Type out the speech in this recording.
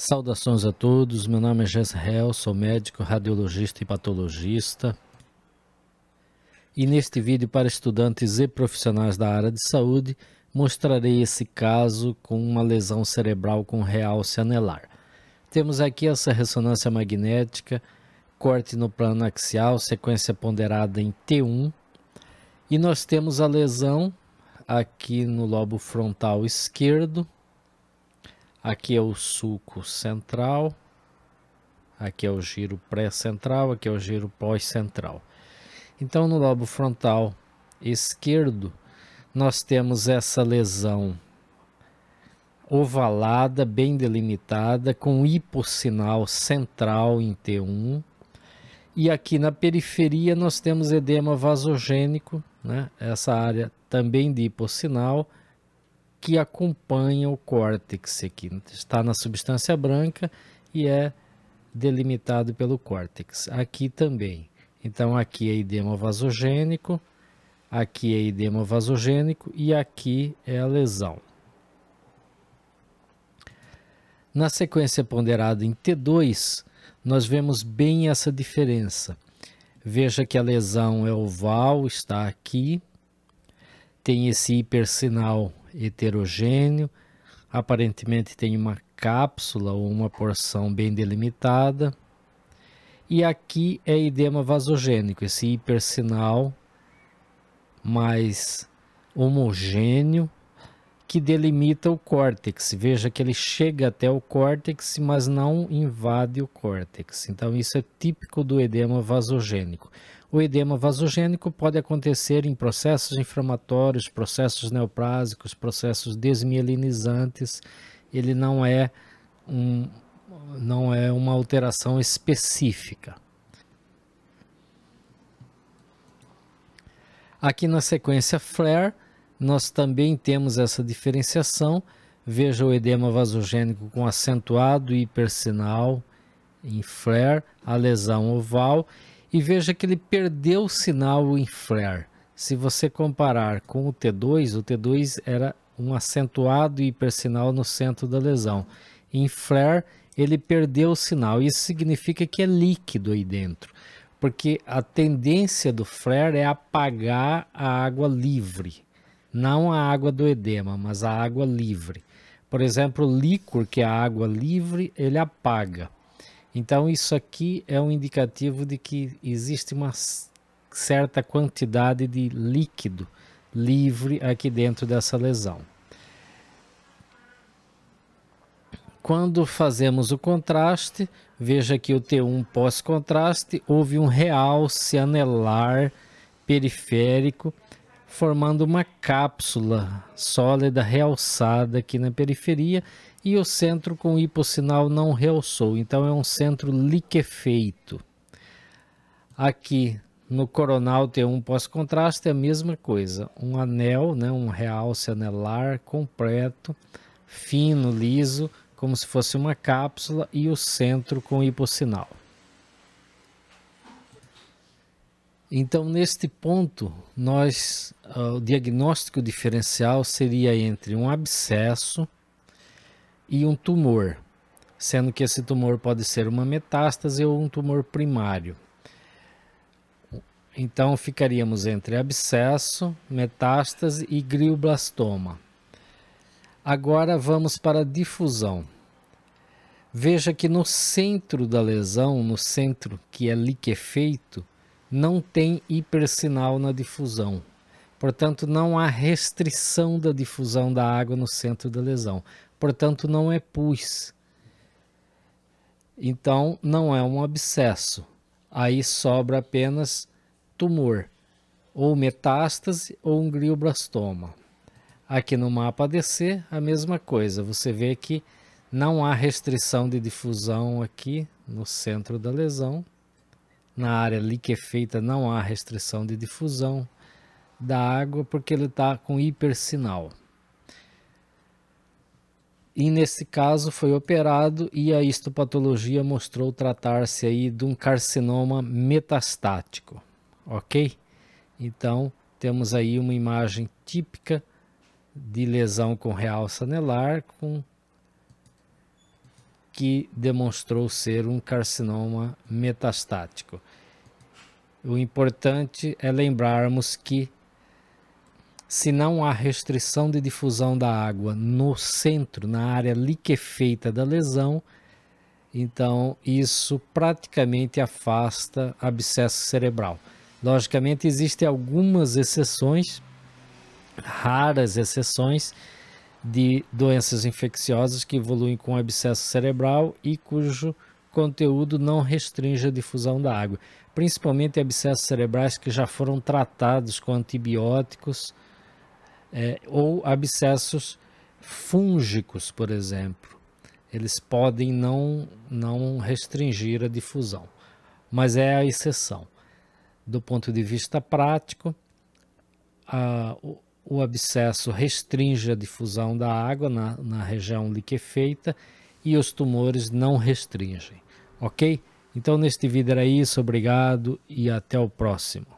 Saudações a todos, meu nome é Hell. sou médico, radiologista e patologista. E neste vídeo para estudantes e profissionais da área de saúde, mostrarei esse caso com uma lesão cerebral com realce anelar. Temos aqui essa ressonância magnética, corte no plano axial, sequência ponderada em T1. E nós temos a lesão aqui no lobo frontal esquerdo, Aqui é o sulco central, aqui é o giro pré-central, aqui é o giro pós-central. Então, no lobo frontal esquerdo, nós temos essa lesão ovalada, bem delimitada, com hipossinal central em T1. E aqui na periferia nós temos edema vasogênico, né? essa área também de hipossinal, que acompanha o córtex aqui. Está na substância branca e é delimitado pelo córtex. Aqui também. Então, aqui é edema vasogênico, aqui é edema vasogênico e aqui é a lesão. Na sequência ponderada em T2, nós vemos bem essa diferença. Veja que a lesão é oval, está aqui, tem esse hipersinal heterogêneo, aparentemente tem uma cápsula ou uma porção bem delimitada. E aqui é edema vasogênico, esse hipersinal mais homogêneo que delimita o córtex. Veja que ele chega até o córtex, mas não invade o córtex. Então isso é típico do edema vasogênico. O edema vasogênico pode acontecer em processos inflamatórios, processos neoplásicos, processos desmielinizantes. Ele não é, um, não é uma alteração específica. Aqui na sequência flare, nós também temos essa diferenciação. Veja o edema vasogênico com acentuado hipersinal em flare, a lesão oval e veja que ele perdeu o sinal em flare. Se você comparar com o T2, o T2 era um acentuado hipersinal no centro da lesão. Em flare, ele perdeu o sinal. Isso significa que é líquido aí dentro, porque a tendência do flare é apagar a água livre, não a água do edema, mas a água livre. Por exemplo, o líquor, que é a água livre, ele apaga. Então, isso aqui é um indicativo de que existe uma certa quantidade de líquido livre aqui dentro dessa lesão. Quando fazemos o contraste, veja que o T1 pós-contraste houve um realce anelar periférico, formando uma cápsula sólida realçada aqui na periferia e o centro com hipossinal não realçou, então é um centro liquefeito. Aqui no coronal T1 pós-contraste é a mesma coisa, um anel, né, um realce anelar completo, fino, liso, como se fosse uma cápsula e o centro com hipossinal. Então, neste ponto, nós, ah, o diagnóstico diferencial seria entre um abscesso e um tumor, sendo que esse tumor pode ser uma metástase ou um tumor primário. Então ficaríamos entre abscesso, metástase e glioblastoma. Agora vamos para a difusão. Veja que no centro da lesão, no centro que é liquefeito, não tem hipersinal na difusão. Portanto, não há restrição da difusão da água no centro da lesão portanto não é pus. Então não é um abscesso. Aí sobra apenas tumor, ou metástase ou um glioblastoma. Aqui no mapa ADC, a mesma coisa. Você vê que não há restrição de difusão aqui no centro da lesão. Na área liquefeita não há restrição de difusão da água porque ele está com hipersinal e nesse caso foi operado e a histopatologia mostrou tratar-se aí de um carcinoma metastático, ok? Então temos aí uma imagem típica de lesão com realça anelar com que demonstrou ser um carcinoma metastático. O importante é lembrarmos que se não há restrição de difusão da água no centro, na área liquefeita da lesão, então isso praticamente afasta abscesso cerebral. Logicamente, existem algumas exceções, raras exceções, de doenças infecciosas que evoluem com abscesso cerebral e cujo conteúdo não restringe a difusão da água, principalmente abscessos cerebrais que já foram tratados com antibióticos é, ou abscessos fúngicos, por exemplo. Eles podem não, não restringir a difusão, mas é a exceção. Do ponto de vista prático, a, o, o abscesso restringe a difusão da água na, na região liquefeita e os tumores não restringem, ok? Então, neste vídeo era isso, obrigado e até o próximo.